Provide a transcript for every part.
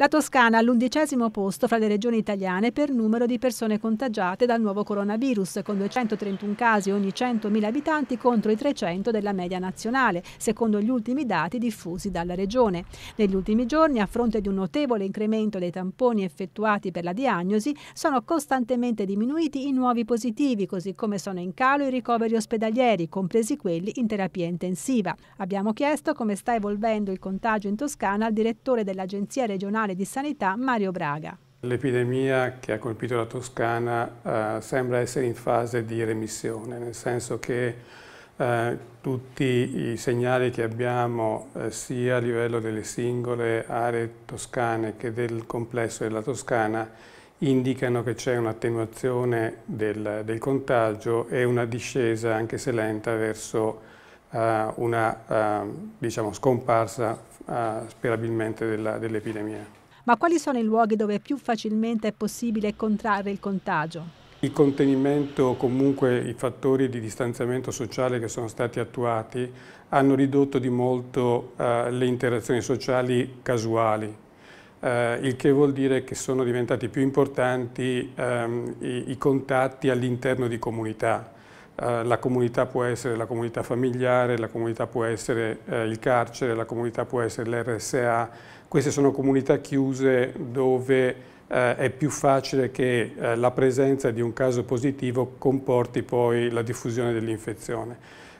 La Toscana all'undicesimo posto fra le regioni italiane per numero di persone contagiate dal nuovo coronavirus, con 231 casi ogni 100.000 abitanti contro i 300 della media nazionale, secondo gli ultimi dati diffusi dalla regione. Negli ultimi giorni, a fronte di un notevole incremento dei tamponi effettuati per la diagnosi, sono costantemente diminuiti i nuovi positivi, così come sono in calo i ricoveri ospedalieri, compresi quelli in terapia intensiva. Abbiamo chiesto come sta evolvendo il contagio in Toscana al direttore dell'Agenzia regionale Nazionale di Sanità Mario Braga. L'epidemia che ha colpito la Toscana eh, sembra essere in fase di remissione, nel senso che eh, tutti i segnali che abbiamo eh, sia a livello delle singole aree toscane che del complesso della Toscana indicano che c'è un'attenuazione del, del, contagio e una discesa, anche se lenta, verso eh, una eh, diciamo, scomparsa Ah, sperabilmente della, dell'epidemia. Ma quali sono i luoghi dove più facilmente è possibile contrarre il contagio? Il contenimento comunque i fattori di distanziamento sociale che sono stati attuati hanno ridotto di molto eh, le interazioni sociali casuali, eh, il che vuol dire che sono diventati più importanti ehm, i, i contatti all'interno di comunità. Eh, la comunità può essere la comunità familiare, la comunità può essere eh, il carcere, la comunità può essere l'RSA, queste sono comunità chiuse dove eh, è più facile che eh, la presenza di un caso positivo comporti poi la diffusione dell'infezione.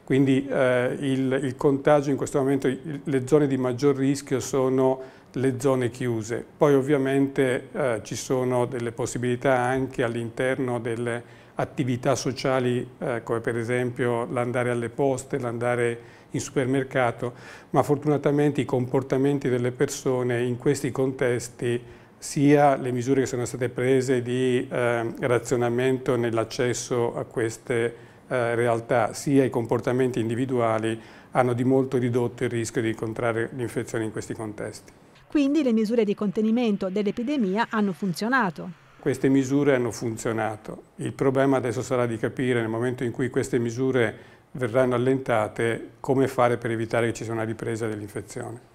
Quindi eh, il, il, contagio in questo momento, le zone di maggior rischio sono le zone chiuse. Poi ovviamente eh, ci sono delle possibilità anche all'interno delle attività sociali eh, come per esempio l'andare alle poste, l'andare in supermercato, ma fortunatamente i comportamenti delle persone in questi contesti sia le misure che sono state prese di eh, razionamento nell'accesso a queste eh, realtà sia i comportamenti individuali hanno di molto ridotto il rischio di contrarre l'infezione in questi contesti. Quindi le misure di contenimento dell'epidemia hanno funzionato. Queste misure hanno funzionato. Il problema adesso sarà di capire nel momento in cui queste misure verranno allentate come fare per evitare che ci sia una ripresa dell'infezione.